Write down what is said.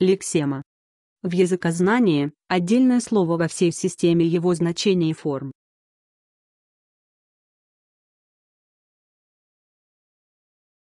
Лексема. В языкознании – отдельное слово во всей системе его значений и форм.